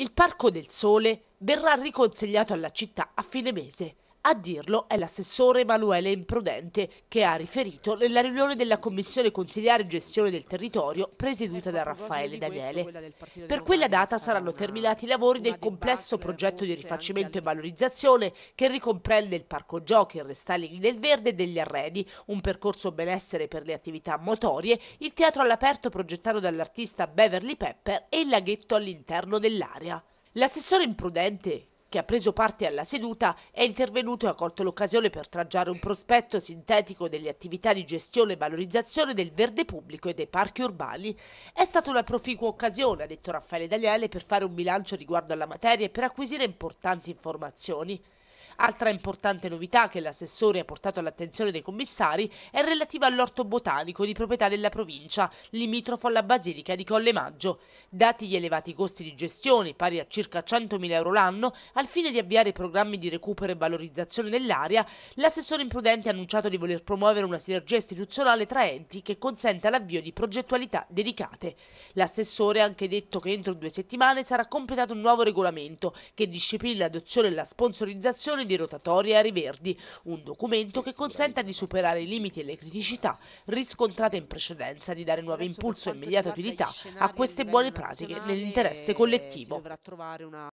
Il Parco del Sole verrà riconsegnato alla città a fine mese. A dirlo è l'assessore Emanuele Imprudente che ha riferito nella riunione della Commissione Consigliare Gestione del Territorio presieduta ecco, da Raffaele Daniele. Per quella data saranno terminati i lavori del complesso progetto di rifacimento e valorizzazione che ricomprende il parco giochi, il restyling del verde e degli arredi, un percorso benessere per le attività motorie, il teatro all'aperto progettato dall'artista Beverly Pepper e il laghetto all'interno dell'area. L'assessore imprudente, che ha preso parte alla seduta, è intervenuto e ha colto l'occasione per traggiare un prospetto sintetico delle attività di gestione e valorizzazione del verde pubblico e dei parchi urbani. È stata una proficua occasione, ha detto Raffaele Daniele, per fare un bilancio riguardo alla materia e per acquisire importanti informazioni. Altra importante novità che l'assessore ha portato all'attenzione dei commissari è relativa all'orto botanico di proprietà della provincia, limitrofo alla Basilica di Colle Maggio. Dati gli elevati costi di gestione, pari a circa 100.000 euro l'anno, al fine di avviare programmi di recupero e valorizzazione dell'area, l'assessore imprudente ha annunciato di voler promuovere una sinergia istituzionale tra enti che consenta l'avvio di progettualità dedicate. L'assessore ha anche detto che entro due settimane sarà completato un nuovo regolamento che disciplini l'adozione e la sponsorizzazione di rotatoria Riverdi, un documento che consenta di superare i limiti e le criticità riscontrate in precedenza, di dare nuovo impulso e immediata utilità a queste buone pratiche nell'interesse collettivo.